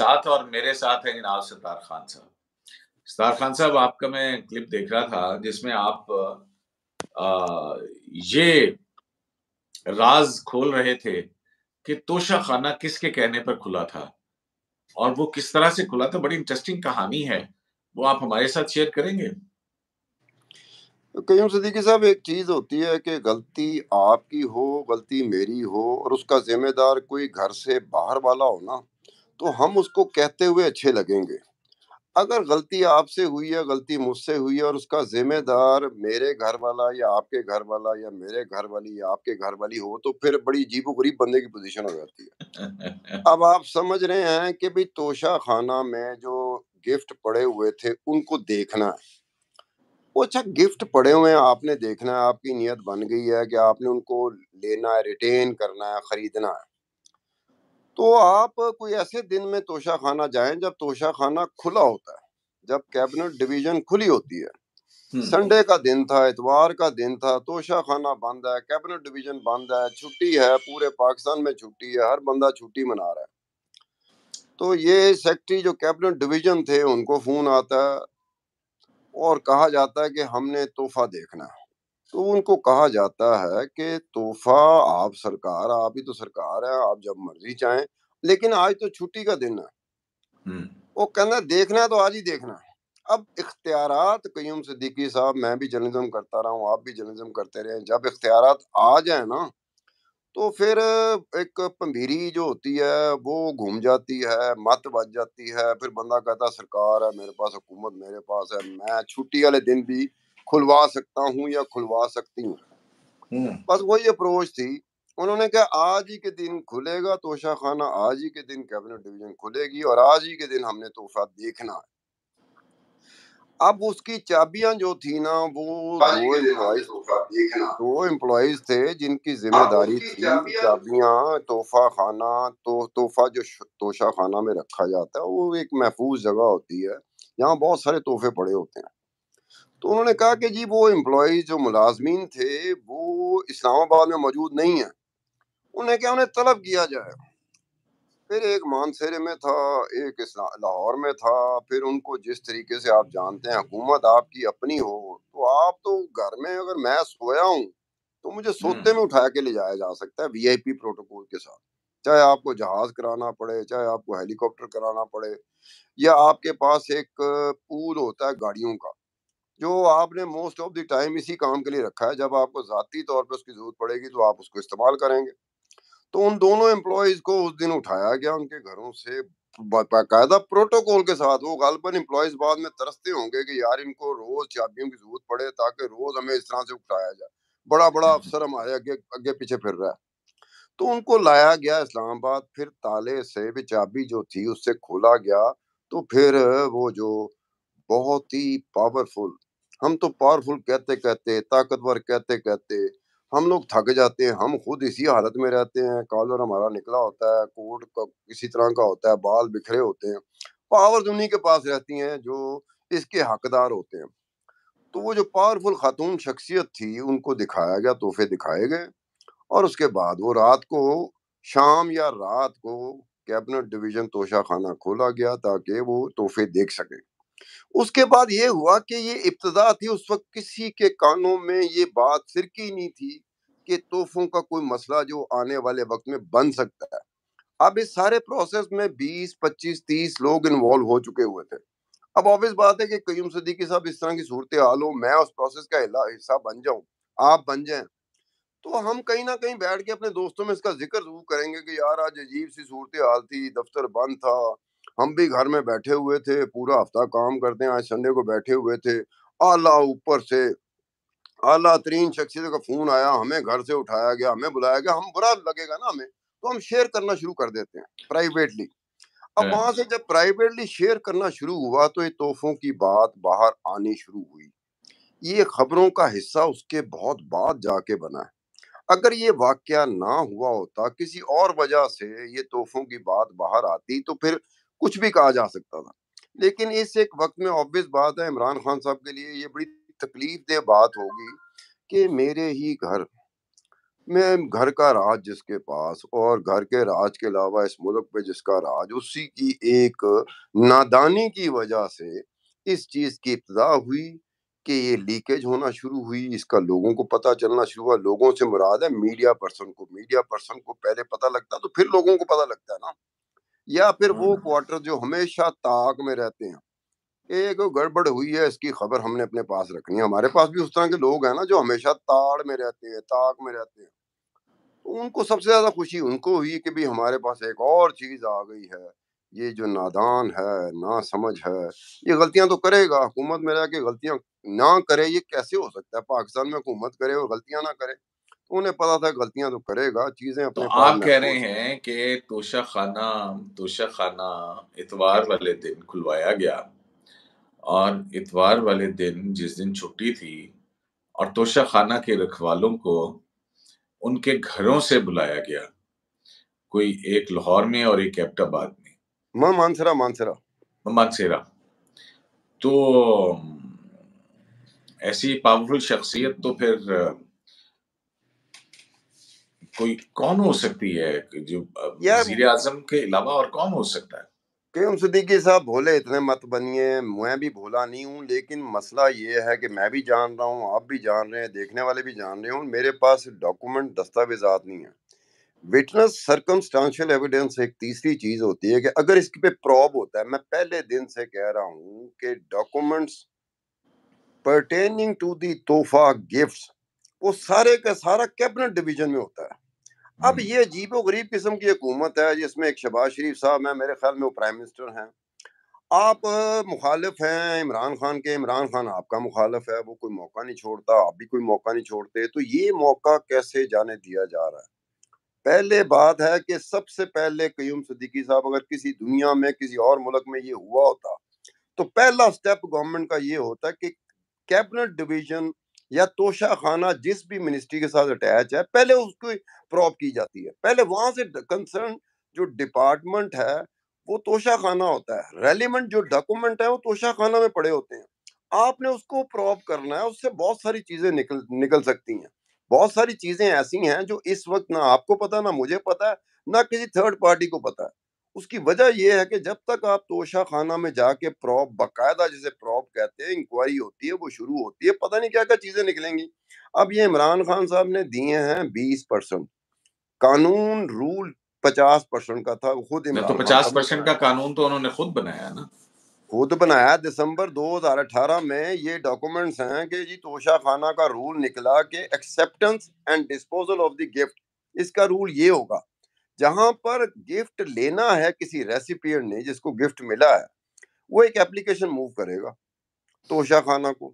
साथ और मेरे साथ है जनाब सतार खान साहब सतार खान साहब आपका मैं क्लिप देख रहा था जिसमें आप आ, ये राज खोल रहे थे कि तोशा खाना किसके कहने पर खुला था और वो किस तरह से खुला था बड़ी इंटरेस्टिंग कहानी है वो आप हमारे साथ शेयर करेंगे कयूम सदीकी साहब एक चीज़ होती है कि गलती आपकी हो गलती मेरी हो और उसका जिम्मेदार कोई घर से बाहर वाला हो ना तो हम उसको कहते हुए अच्छे लगेंगे अगर गलती आपसे हुई है गलती मुझसे हुई है और उसका जिम्मेदार मेरे घर वाला या आपके घर वाला या मेरे घर वाली या आपके घर वाली हो तो फिर बड़ी जीबो गरीब बंदे की पोजीशन हो जाती है अब आप समझ रहे हैं कि भाई तोशा खाना में जो गिफ्ट पड़े हुए थे उनको देखना है वो अच्छा गिफ्ट पड़े हुए हैं आपने देखना है आपकी नीयत बन गई है कि आपने उनको लेना है रिटेन करना है खरीदना है तो आप कोई ऐसे दिन में तोशा खाना जाए जब तोशा खाना खुला होता है जब कैबिनेट डिवीजन खुली होती है संडे का दिन था इतवार का दिन था तोशा खाना बंद है कैबिनेट डिवीजन बंद है छुट्टी है पूरे पाकिस्तान में छुट्टी है हर बंदा छुट्टी मना रहा है तो ये सेक्रेटरी जो कैबिनेट डिवीजन थे उनको फोन आता है और कहा जाता है कि हमने तोहफा देखना है तो उनको कहा जाता है कि तोहफा आप सरकार आप ही तो सरकार है आप जब मर्जी चाहें लेकिन आज तो छुट्टी का दिन है वो कहना देखना है तो आज ही देखना है अब इख्तियार कयूम सिद्दीकी साहब मैं भी जर्नलिज्म करता रहा हूँ आप भी जर्नलिज्म करते रहे जब इख्तियार आ जाए ना तो फिर एक पंभीरी जो होती है वो घूम जाती है मत बच जाती है फिर बंदा कहता सरकार है मेरे पास हुकूमत मेरे पास है मैं छुट्टी वाले दिन भी खुलवा सकता हूँ या खुलवा सकती हूँ हम्म। बस वही अप्रोच थी उन्होंने कहा आज ही के दिन खुलेगा तोशा खाना आज ही के दिन कैबिनेट डिवीजन खुलेगी और आज ही के दिन हमने तोहफा देखना है अब उसकी चाबियां जो थी ना वो दो एम्प्लॉज दो एम्प्लॉज थे जिनकी हाँ, जिम्मेदारी थी चाबियां तोहफा खाना तो तोहफा जो तोशा खाना में रखा जाता है वो एक महफूज जगह होती है यहाँ बहुत सारे तोहफे पड़े होते हैं तो उन्होंने कहा कि जी वो एम्प्लॉज जो मुलाजमीन थे वो इस्लामाबाद में मौजूद नहीं है उन्हें क्या उन्हें तलब किया जाए फिर एक मानसेरे में था एक लाहौर में था फिर उनको जिस तरीके से आप जानते हैं हुकूमत आपकी अपनी हो तो आप तो घर में अगर मैं सोया हूँ तो मुझे सोते हम्म। में उठाया के ले जाया जा सकता है वीआईपी प्रोटोकॉल के साथ चाहे आपको जहाज कराना पड़े चाहे आपको हेलीकॉप्टर कराना पड़े या आपके पास एक पूल होता है गाड़ियों का जो आपने मोस्ट ऑफ द टाइम इसी काम के लिए रखा है जब आपको ज़ाती तौर पर उसकी ज़रूरत पड़ेगी तो आप उसको इस्तेमाल करेंगे तो उन दोनों एम्प्लॉयज़ को उस दिन उठाया गया उनके घरों से बाकायदा प्रोटोकॉल के साथ वो गालबन एम्प्लॉयज बाद में तरसते होंगे कि यार इनको रोज चाबियों की जरूरत पड़े ताकि रोज हमें इस तरह से उठाया जाए बड़ा बड़ा हम्म। अफसर हमारे आगे आगे पीछे फिर रहा है तो उनको लाया गया इस्लामाबाद फिर ताले से भी चाबी जो थी उससे खोला गया तो फिर वो जो बहुत ही पावरफुल हम तो पावरफुल कहते कहते ताकतवर कहते कहते हम लोग थक जाते हैं हम खुद इसी हालत में रहते हैं कॉलर हमारा निकला होता है कोट किसी तरह का होता है बाल बिखरे होते हैं पावर तो उन्हीं के पास रहती हैं जो इसके हकदार होते हैं तो वो जो पावरफुल खातून शख्सियत थी उनको दिखाया गया तोहफे दिखाए गए और उसके बाद वो रात को शाम या रात को कैबिनेट डिवीजन तोशा खाना खोला गया ताकि वो तोहफे देख सकें उसके बाद ये हुआ कि ये इब्तदा थी उस वक्त किसी के कानों में ये बात फिरकी नहीं थी कि तोहफों का कोई मसला जो आने वाले वक्त में बन सकता है अब इस सारे प्रोसेस में 20, 25, 30 लोग इन्वॉल्व हो चुके हुए थे अब ऑब्वियस बात है कि कयूम सदीकी साहब इस तरह की सूरत हाल हो मैं उस प्रोसेस का हिस्सा बन जाऊं आप बन जाए तो हम कहीं ना कहीं बैठ के अपने दोस्तों में इसका जिक्र जरूर करेंगे कि यार आज अजीब सी सूरत हाल थी दफ्तर बंद था हम भी घर में बैठे हुए थे पूरा हफ्ता काम करते हैं आज संडे को बैठे हुए थे आला ऊपर से आला तरीन शख्सियत का फोन आया हमें घर से उठाया गया हमें बुलाया गया हम बुरा लगेगा ना हमें तो हम शेयर करना शुरू कर देते हैं प्राइवेटली अब हाँ। वहां से जब प्राइवेटली शेयर करना शुरू हुआ तो ये तोहफों की बात बाहर आनी शुरू हुई ये खबरों का हिस्सा उसके बहुत बाद जाके बना है अगर ये वाक्य ना हुआ होता किसी और वजह से ये तोहफों की बात बाहर आती तो फिर कुछ भी कहा जा सकता था लेकिन इस एक वक्त में ऑब्वियस बात है इमरान खान साहब के लिए ये बड़ी तकलीफ दे बात होगी कि मेरे ही घर में घर का राज जिसके पास और घर के राज के अलावा इस मुल्क पे जिसका राज उसी की एक नादानी की वजह से इस चीज़ की इब्तदा हुई कि ये लीकेज होना शुरू हुई इसका लोगों को पता चलना शुरू हुआ लोगों से मुराद है मीडिया पर्सन को मीडिया पर्सन को पहले पता लगता तो फिर लोगों को पता लगता है ना या फिर वो क्वार्टर हाँ। जो हमेशा ताक में रहते हैं एक गड़बड़ हुई है इसकी खबर हमने अपने पास रखनी है हमारे पास भी उस तरह के लोग हैं ना जो हमेशा ताड़ में रहते हैं ताक में रहते हैं तो उनको सबसे ज्यादा खुशी उनको हुई कि भी हमारे पास एक और चीज आ गई है ये जो नादान है ना समझ है ये गलतियां तो करेगा हुकूमत में रह के गलतियां ना करे ये कैसे हो सकता है पाकिस्तान में हुकूमत करे और गलतियां ना करे उन्हें पता था गलतियां तो करेगा चीजें तो अपने तो आप कह रहे हैं कि तोशा खाना तोशा खाना इतवार वाले दिन खुलवाया गया और इतवार वाले दिन जिस दिन छुट्टी थी और तोशा खाना के रखवालों को उनके घरों से बुलाया गया कोई एक लाहौर में और एक एबटाबाद में मां मानसरा मानसरा मानसरा तो ऐसी पावरफुल शख्सियत तो फिर कोई कौन हो सकती है जो वजीर आजम के अलावा और कौन हो सकता है क्यों सदीकी साहब भोले इतने मत बनिए मैं भी भोला नहीं हूँ लेकिन मसला ये है कि मैं भी जान रहा हूँ आप भी जान रहे हैं देखने वाले भी जान रहे हो मेरे पास डॉक्यूमेंट दस्तावेजात नहीं है विटनेस सर्कमस्टांशियल एविडेंस एक तीसरी चीज़ होती है कि अगर इसके पे प्रॉब होता है मैं पहले दिन से कह रहा हूँ कि डॉक्यूमेंट्स परटेनिंग टू दी तोहफा गिफ्ट्स वो सारे का सारा कैबिनेट डिवीजन में होता है अब हम्म। ये अजीब गरीब किस्म की हुकूमत है जिसमें एक शबाज शरीफ साहब हैं मेरे ख्याल में वो प्राइम मिनिस्टर हैं आप मुखालिफ हैं इमरान खान के इमरान खान आपका मुखालफ है वो कोई मौका नहीं छोड़ता आप भी कोई मौका नहीं छोड़ते तो ये मौका कैसे जाने दिया जा रहा है पहले बात है कि सबसे पहले क्यूम सदीकी साहब अगर किसी दुनिया में किसी और मुल्क में ये हुआ होता तो पहला स्टेप गवर्नमेंट का ये होता है कि कैबिनेट डिवीजन या तोशा खाना जिस भी मिनिस्ट्री के साथ अटैच है पहले उसको प्रॉप की जाती है पहले वहां से कंसर्न जो डिपार्टमेंट है वो तोशा खाना होता है रेलिवेंट जो डॉक्यूमेंट है वो तोशा खाना में पड़े होते हैं आपने उसको प्रॉप करना है उससे बहुत सारी चीजें निकल निकल सकती हैं बहुत सारी चीजें ऐसी हैं जो इस वक्त ना आपको पता ना मुझे पता है ना किसी थर्ड पार्टी को पता है उसकी वजह यह है कि जब तक आप तोशा खाना में जाके प्रॉप बाकायदा जिसे प्रॉप कहते हैं इंक्वायरी होती है वो शुरू होती है पता नहीं क्या क्या चीज़ें निकलेंगी अब ये इमरान खान साहब ने दिए हैं बीस परसेंट कानून रूल पचास परसेंट का था खुद तो इमरान तो पचास परसेंट का कानून तो उन्होंने खुद बनाया ना खुद बनाया दिसंबर 2018 में ये डॉक्यूमेंट्स हैं कि जी तोशा खाना का रूल निकला कि acceptance and disposal of the gift इसका रूल ये होगा जहां पर गिफ्ट लेना है किसी रेसिपियर ने जिसको गिफ्ट मिला है वो एक एप्लीकेशन मूव करेगा तोशा खाना को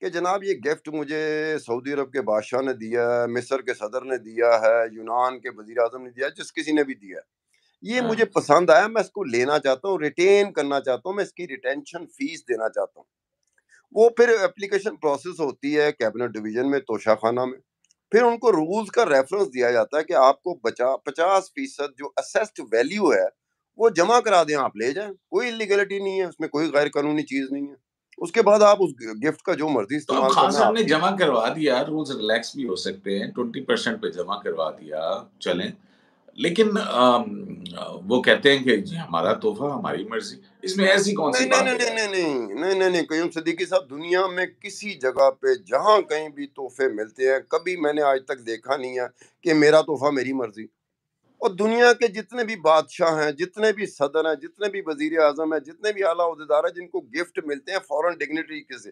कि जनाब ये गिफ्ट मुझे सऊदी अरब के बादशाह ने दिया है मिस्र के सदर ने दिया है यूनान के वजीर अजम ने दिया है जिस किसी ने भी दिया है ये हाँ। मुझे पसंद आया मैं इसको लेना चाहता हूँ रिटेन करना चाहता हूँ मैं इसकी रिटेंशन फीस देना चाहता हूँ वो फिर एप्लीकेशन प्रोसेस होती है कैबिनेट डिवीजन में तोशा खाना में फिर उनको रूल्स का रेफरेंस दिया जाता है कि आपको बचा पचास फीसद जो असेस्ड वैल्यू है वो जमा करा दें आप ले जाएं कोई इलीगलिटी नहीं है उसमें कोई गैर कानूनी चीज नहीं है उसके बाद आप उस गिफ्ट का जो मर्जी तो खान साहब ने जमा करवा दिया रूल्स रिलैक्स भी हो सकते हैं ट्वेंटी परसेंट पे जमा करवा दिया चलें लेकिन आ, वो कहते हैं कि जी हमारा तोहफा हमारी मर्जी इसमें ऐसी कौन सी नहीं नहीं नहीं नहीं नहीं नहीं नहीं कयूम सदीकी साहब दुनिया में किसी जगह पे जहाँ कहीं भी तोहफे मिलते हैं कभी मैंने आज तक देखा नहीं है कि मेरा तोहफा मेरी मर्जी और दुनिया के जितने भी बादशाह हैं जितने भी सदर हैं जितने भी वजीर अजम हैं जितने भी अला अहदेदार हैं जिनको गिफ्ट मिलते हैं फॉरन डिग्नेटरी के से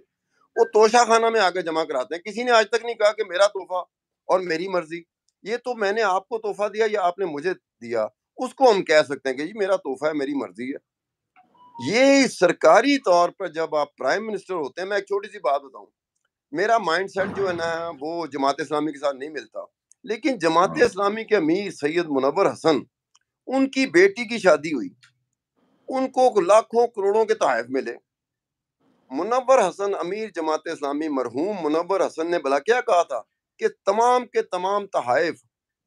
वो तोशा खाना में आकर जमा कराते हैं किसी ने आज तक नहीं कहा कि मेरा तोहफा और मेरी मर्जी ये तो मैंने आपको तोहफा दिया या आपने मुझे दिया उसको हम कह सकते हैं कि जी मेरा तोहफा है मेरी मर्जी है ये सरकारी तौर पर जब आप प्राइम मिनिस्टर होते हैं मैं एक छोटी सी बात बताऊं मेरा माइंडसेट जो है ना वो जमात इस्लामी के साथ नहीं मिलता लेकिन जमात हाँ। इस्लामी के अमीर सैयद मुनवर हसन उनकी बेटी की शादी हुई उनको लाखों करोड़ों के तहफ मिले मुनवर हसन अमीर जमात इस्लामी मरहूम मुनवर हसन ने भला क्या कहा था कि तमाम के तमाम तहफ़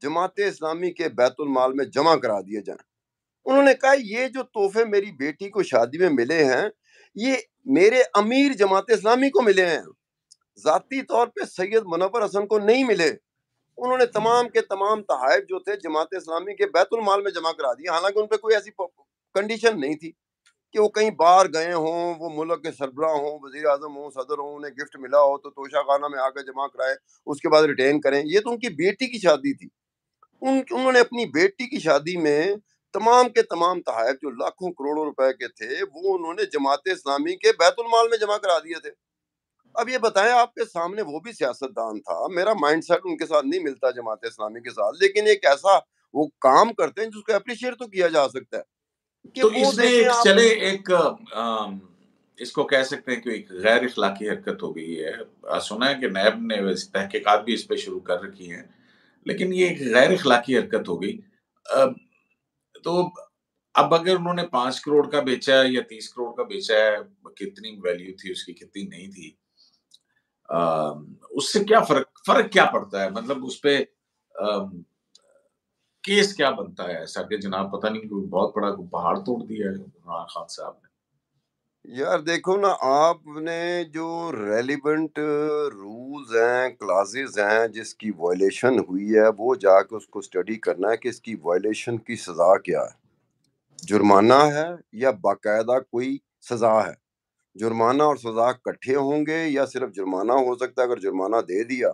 जमात इस्लामी के बैतुलमाल में जमा करा दिए जाए उन्होंने कहा ये जो तोहफे मेरी बेटी को शादी में मिले हैं ये मेरे अमीर जमात इस्लामी को मिले हैं ज़ाती तौर पे सैयद मुनवर हसन को नहीं मिले उन्होंने तमाम के तमाम तहफ़ जो थे जमात इस्लामी के बैतुलमाल में जमा करा दिए हालांकि उन पर कोई ऐसी कंडीशन नहीं थी कि वो कहीं बाहर गए हों वो मुल्क के सरबरा हों वजी अजम हों सदर हों उन्हें गिफ्ट मिला हो तो तोशा खाना में आकर जमा कराए उसके बाद रिटेन करें ये तो उनकी बेटी की शादी थी उन उन्होंने अपनी बेटी की शादी में तमाम के तमाम तहफ जो लाखों करोड़ों रुपए के थे वो उन्होंने जमात इस्लामी के बैतुलमाल में जमा करा दिए थे अब ये बताएं आपके सामने वो भी सियासतदान था मेरा माइंड सेट उनके साथ नहीं मिलता जमात इस्लामी के साथ लेकिन एक ऐसा वो काम करते हैं जिसको अप्रिशिएट तो किया जा सकता है तो इसमें एक चले एक आ, इसको कह सकते हैं कि एक गैर इखलाकी हरकत हो गई है सुना है कि नैब ने तहकीकात भी इस पर शुरू कर रखी है लेकिन ये एक गैर इखलाकी हरकत हो गई तो अब अगर उन्होंने पांच करोड़ का बेचा है या तीस करोड़ का बेचा है कितनी वैल्यू थी उसकी कितनी नहीं थी आ, उससे क्या फर्क फर्क क्या पड़ता है मतलब उस पर केस क्या बनता है ऐसा कि जनाब पता नहीं कोई बहुत बड़ा पहाड़ तोड़ दिया है इमरान खान साहब ने यार देखो ना आपने जो रेलिवेंट रूल्स हैं क्लासेस हैं जिसकी वायलेशन हुई है वो जाके उसको स्टडी करना है कि इसकी वायलेशन की सज़ा क्या है जुर्माना है या बाकायदा कोई सज़ा है जुर्माना और सज़ा इकट्ठे होंगे या सिर्फ जुर्माना हो सकता है अगर जुर्माना दे दिया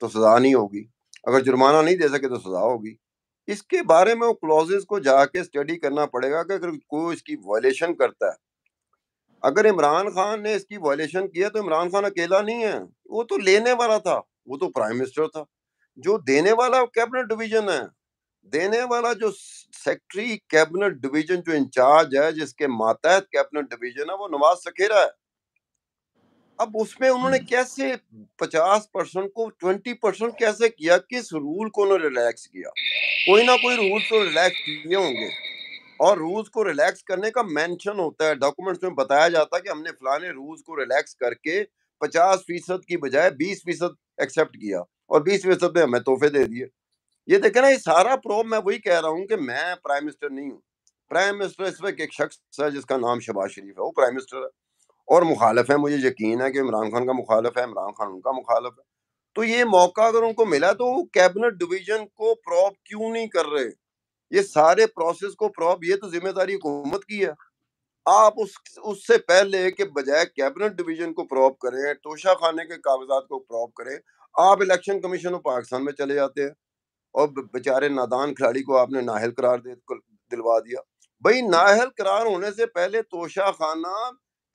तो सज़ा नहीं होगी अगर जुर्माना नहीं दे सके तो सज़ा होगी इसके बारे में वो क्लॉजेज को जाके स्टडी करना पड़ेगा कि अगर कोई इसकी वॉयलेशन करता है अगर इमरान खान ने इसकी वायलेशन किया तो इमरान खान अकेला नहीं है वो तो लेने वाला था वो तो प्राइम मिनिस्टर था जो देने वाला कैबिनेट डिवीजन है देने वाला जो सेक्रेटरी कैबिनेट डिवीजन जो इंचार्ज है जिसके मातहत कैबिनेट डिवीजन है वो नवाज सखेरा है अब उसमें उन्होंने कैसे पचास परसेंट को ट्वेंटी परसेंट कैसे किया किस रूल को उन्होंने रिलैक्स किया कोई ना कोई रूल तो रिलैक्स किए होंगे और रूल्स को रिलैक्स करने का मेंशन होता है डॉक्यूमेंट्स में बताया जाता है कि हमने फलाने रूल्स को रिलैक्स करके पचास फीसद की बजाय बीस फीसद एक्सेप्ट किया और बीस फीसद में हमें तोहफे दे दिए ये देखे ना ये सारा प्रॉब मैं वही कह रहा हूँ कि मैं प्राइम मिनिस्टर नहीं हूँ प्राइम मिनिस्टर इस वक्त एक शख्स है जिसका नाम शबाज शरीफ है वो प्राइम मिनिस्टर है और मुखालफ है मुझे यकीन है कि इमरान खान का मुखालफ है इमरान खान उनका मुखालफ है तो ये मौका अगर उनको मिला तो कैबिनेट डिवीजन को प्रॉप क्यों नहीं कर रहे ये सारे प्रोसेस को प्रॉप ये तो जिम्मेदारी हुकूमत की है आप उस उससे पहले के बजाय कैबिनेट डिवीजन को प्रॉप करें तोशा खाने के कागजात को प्रॉप करें आप इलेक्शन कमीशन ऑफ पाकिस्तान में चले जाते हैं और बेचारे नादान खिलाड़ी को आपने नाहल करार दे दिलवा दिया भाई नाहल करार होने से पहले तोशा खाना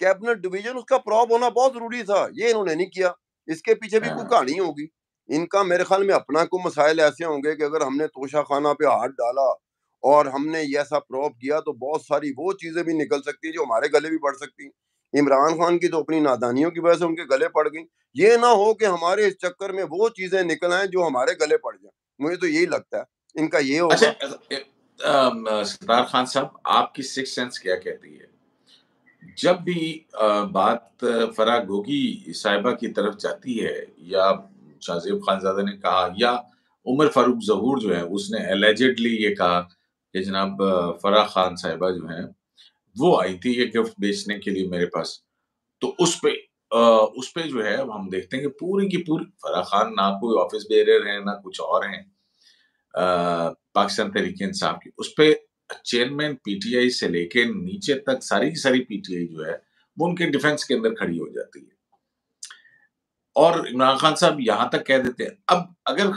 कैबिनेट डिवीजन उसका प्रॉप होना बहुत जरूरी था ये इन्होंने नहीं किया इसके पीछे भी कोई हाँ। कहानी होगी इनका मेरे ख्याल में अपना को मसाइल ऐसे होंगे कि अगर हमने तोशा खाना पे हाथ डाला और हमने ये ऐसा प्रॉप किया तो बहुत सारी वो चीजें भी निकल सकती हैं जो हमारे गले भी पड़ सकती हैं इमरान खान की तो अपनी नादानियों की वजह से उनके गले पड़ गई ये ना हो कि हमारे इस चक्कर में वो चीजें निकल आए जो हमारे गले पड़ जाए मुझे तो यही लगता है इनका ये होगा अच्छा, सरदार खान साहब आपकी सिक्स सेंस क्या कहती है जब भी बात फराग गोगी साहिबा की तरफ जाती है या शाहजेब खानजादा ने कहा या उमर फारूक जहूर जो है उसने एलिजेडली ये कहा कि जनाब फराह खान साहिबा जो है वो आई थी ये गिफ्ट बेचने के लिए मेरे पास तो उस पे उस पे जो है हम देखते हैं कि पूरी की पूरी फराह खान ना कोई ऑफिस बेरियर है ना कुछ और हैं पाकिस्तान तरीके इंसाफ की उस पर चेयरमैन पीटीआई से लेके नीचे तक सारी की सारी पीटीआई जो है वो उनके डिफेंस के अंदर खड़ी हो जाती है और इमरान खान साहब यहां तक कह देते हैं अब अगर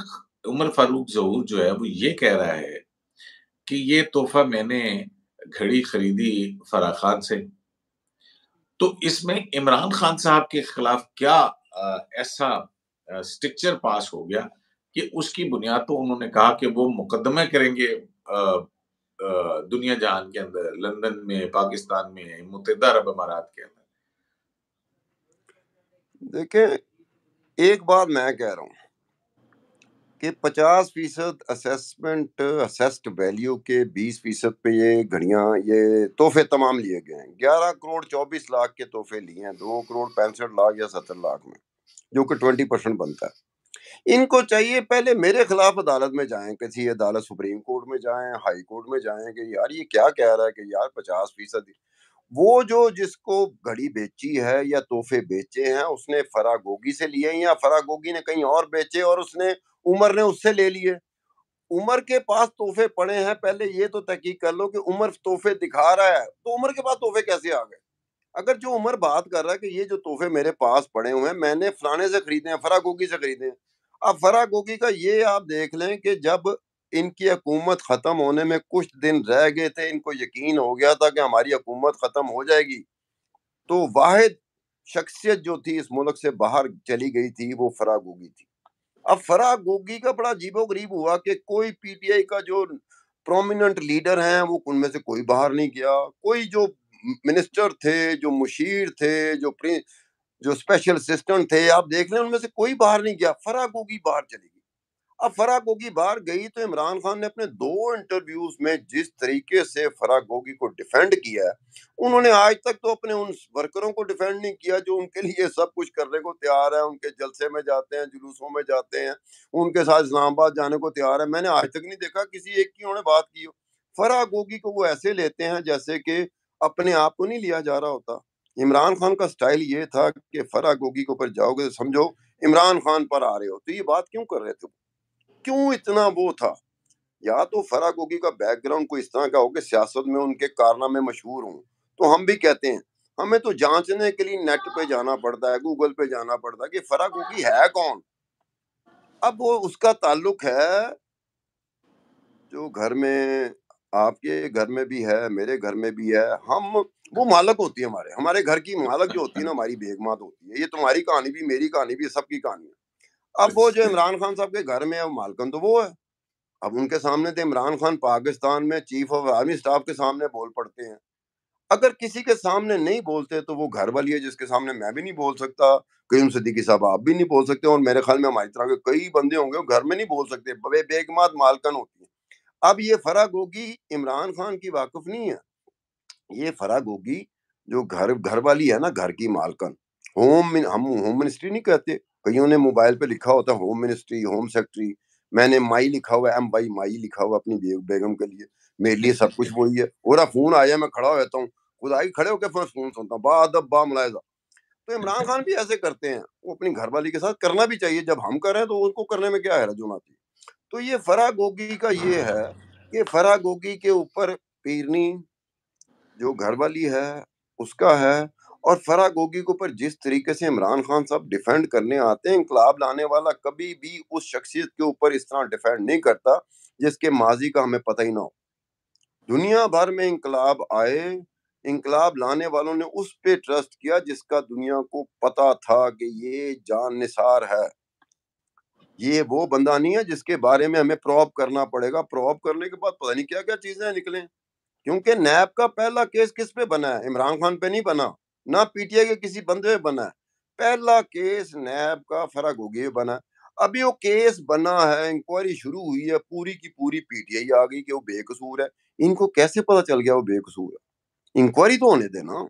उमर फारूक जहूर जो है वो ये कह रहा है कि ये तोहफा मैंने घड़ी खरीदी फराह खान से तो इसमें इमरान खान साहब के खिलाफ क्या ऐसा स्ट्रिक्चर पास हो गया कि उसकी बुनियाद तो उन्होंने कहा कि वो मुकदमे करेंगे दुनिया जहान के अंदर लंदन में पाकिस्तान में मुतहदा अरब अमारात के अंदर देखे एक बात मैं कह रहा हूँ कि पचास फीसद असेसमेंट असेस्ड वैल्यू के बीस फीसद पे ये घड़ियाँ ये तोहफे तमाम लिए गए हैं ग्यारह करोड़ चौबीस लाख के तोहफे लिए हैं दो करोड़ पैंसठ लाख या सत्तर लाख में जो कि ट्वेंटी परसेंट बनता है इनको चाहिए पहले मेरे खिलाफ अदालत में जाएं किसी अदालत सुप्रीम कोर्ट में जाएं हाई कोर्ट में जाएं कि यार ये क्या कह रहा है कि यार पचास फीसद वो जो जिसको घड़ी बेची है या तोहफे बेचे हैं उसने फरागोगी से लिए या फरागोगी ने कहीं और बेचे और उसने उमर ने उससे ले लिए उमर के पास तोहफे पड़े हैं पहले ये तो तहकीक कर लो कि उमर तोहफे दिखा रहा है तो उमर के पास तोहफे कैसे आ गए अगर जो उमर बात कर रहा है कि ये जो तोहफे मेरे पास पड़े हुए हैं मैंने फलाने से खरीदे हैं फरागोगी से खरीदे हैं अब फरा गोगी का ये आप देख लें कि जब इनकी हकूमत ख़त्म होने में कुछ दिन रह गए थे इनको यकीन हो गया था कि हमारी हकूमत ख़त्म हो जाएगी तो वाहिद शख्सियत जो थी इस मुल्क से बाहर चली गई थी वो फरा गोगी थी अब फरा गोगी का बड़ा अजीबो गरीब हुआ कि कोई पीटीआई का जो प्रोमिनेंट लीडर हैं वो उनमें से कोई बाहर नहीं गया कोई जो मिनिस्टर थे जो मुशीर थे जो जो स्पेशल असिस्टेंट थे आप देख लें उनमें से कोई बाहर नहीं गया फरा गोगी बाहर चली गई अब फरा गोगी बाहर गई तो इमरान खान ने अपने दो इंटरव्यूज में जिस तरीके से फरा गोगी को डिफेंड किया है उन्होंने आज तक तो अपने उन वर्करों को डिफेंड नहीं किया जो उनके लिए सब कुछ करने को तैयार है उनके जलसे में जाते हैं जुलूसों में जाते हैं उनके साथ इस्लामाबाद जाने को तैयार है मैंने आज तक नहीं देखा किसी एक की उन्होंने बात की हो फरा गोगी को वो ऐसे लेते हैं जैसे कि अपने आप को नहीं लिया जा रहा होता इमरान खान का स्टाइल ये था कि फरा गोगी के ऊपर जाओगे तो समझो इमरान खान पर आ रहे हो तो ये बात क्यों कर रहे थे क्यों इतना वो था या तो फरा गोगी का बैकग्राउंड कोई इस तरह का हो कि सियासत में उनके में मशहूर हूँ तो हम भी कहते हैं हमें तो जांचने के लिए नेट पे जाना पड़ता है गूगल पे जाना पड़ता है कि फरा गोगी है कौन अब वो उसका ताल्लुक है जो घर में आपके घर में भी है मेरे घर में भी है हम वो मालक होती है हमारे हमारे घर की मालक जो होती है ना अच्छा। हमारी बेगमात होती है ये तुम्हारी कहानी भी मेरी कहानी भी सबकी कहानी है अब वो जो अच्छा। इमरान खान साहब के घर में है मालकन तो वो है अब उनके सामने तो इमरान खान पाकिस्तान में चीफ ऑफ आर्मी स्टाफ के सामने बोल पड़ते हैं अगर किसी के सामने नहीं बोलते तो वो घर वाली है जिसके सामने मैं भी नहीं बोल सकता कयूम सदीकी साहब आप भी नहीं बोल सकते और मेरे ख्याल में हमारी तरह के कई बंदे होंगे वो घर में नहीं बोल सकते बेगमात मालकन होती है अब ये फर्क होगी इमरान खान की वाकफ नहीं है ये फराग होगी जो घर घर वाली है ना घर की मालकन होम हम होम मिनिस्ट्री नहीं कहते कईयों ने मोबाइल पे लिखा होता होम मिनिस्ट्री होम सेक्रेटरी मैंने माई लिखा हुआ एम बाई माई लिखा हुआ अपनी बेगम के लिए मेरे लिए सब कुछ वही है और फोन आया मैं खड़ा हो जाता हूँ खुदा ही खड़े होकर फोन फोन सुनता हूँ बादब बा मुलायजा तो इमरान खान भी ऐसे करते हैं वो अपनी घर वाली के साथ करना भी चाहिए जब हम करें तो उसको करने में क्या है रजून आती तो ये फरा गोगी का ये है कि फरा गोगी के ऊपर पीरनी जो घर वाली है उसका है और फरा गोगी के ऊपर जिस तरीके से इमरान खान साहब डिफेंड करने आते हैं इंकलाब लाने वाला कभी भी उस शख्सियत के ऊपर इस तरह डिफेंड नहीं करता जिसके माजी का हमें पता ही ना हो दुनिया भर में इंकलाब आए इंकलाब लाने वालों ने उस पे ट्रस्ट किया जिसका दुनिया को पता था कि ये जान निसार है ये वो बंदा नहीं है जिसके बारे में हमें प्रॉप करना पड़ेगा प्रॉप करने के बाद पता नहीं क्या क्या चीजें निकले क्योंकि नैब का पहला केस किस पे बना है इमरान खान पे नहीं बना ना पीटीआई के किसी बंदे पे बना पहला केस नैब का फरक हो गया बना अभी वो केस बना है इंक्वायरी शुरू हुई है पूरी की पूरी पीटीआई आ गई कि वो बेकसूर है इनको कैसे पता चल गया वो बेकसूर है इंक्वायरी तो होने देना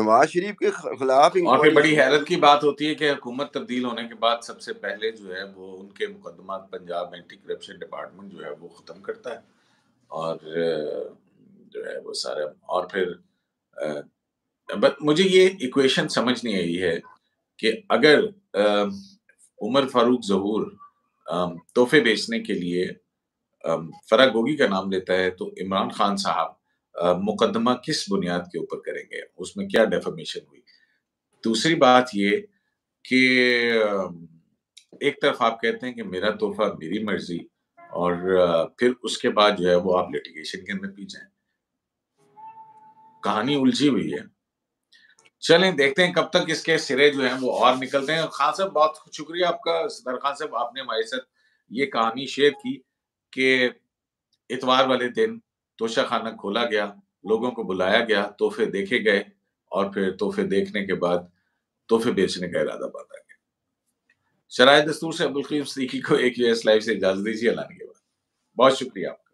नवाज शरीफ के खिलाफ और फिर बड़ी हैरत की बात होती है कि हुकूमत तब्दील होने के बाद सबसे पहले जो है वो उनके मुकदमा पंजाब एंटी करप्शन डिपार्टमेंट जो है वो ख़त्म करता है और जो है वो सारा और फिर बट मुझे ये इक्वेशन समझ नहीं आई है कि अगर आ, उमर फारूक जहूर तोहफे बेचने के लिए फरा गोगी का नाम लेता है तो इमरान खान साहब मुकदमा किस बुनियाद के ऊपर करेंगे उसमें क्या डेफामेशन हुई दूसरी बात ये कि एक तरफ आप कहते हैं कि मेरा तोहफा मेरी मर्जी और फिर उसके बाद जो है वो आप लिटिगेशन के अंदर पी जाए कहानी उलझी हुई है चलें देखते हैं कब तक इसके सिरे जो है वो और निकलते हैं खान साहब बहुत शुक्रिया आपका सदर खान साहब आपने हमारे साथ ये कहानी शेयर की कि इतवार वाले दिन तोशा खाना खोला गया लोगों को बुलाया गया तोहफे देखे गए और फिर तोहफे देखने के बाद तोहफे बेचने का इरादा बांधा गया शराय दस्तूर से अब्दुल करीम सदीकी को एक यूएस लाइव से इजाजत दीजिए लाने के बाद बहुत शुक्रिया आपका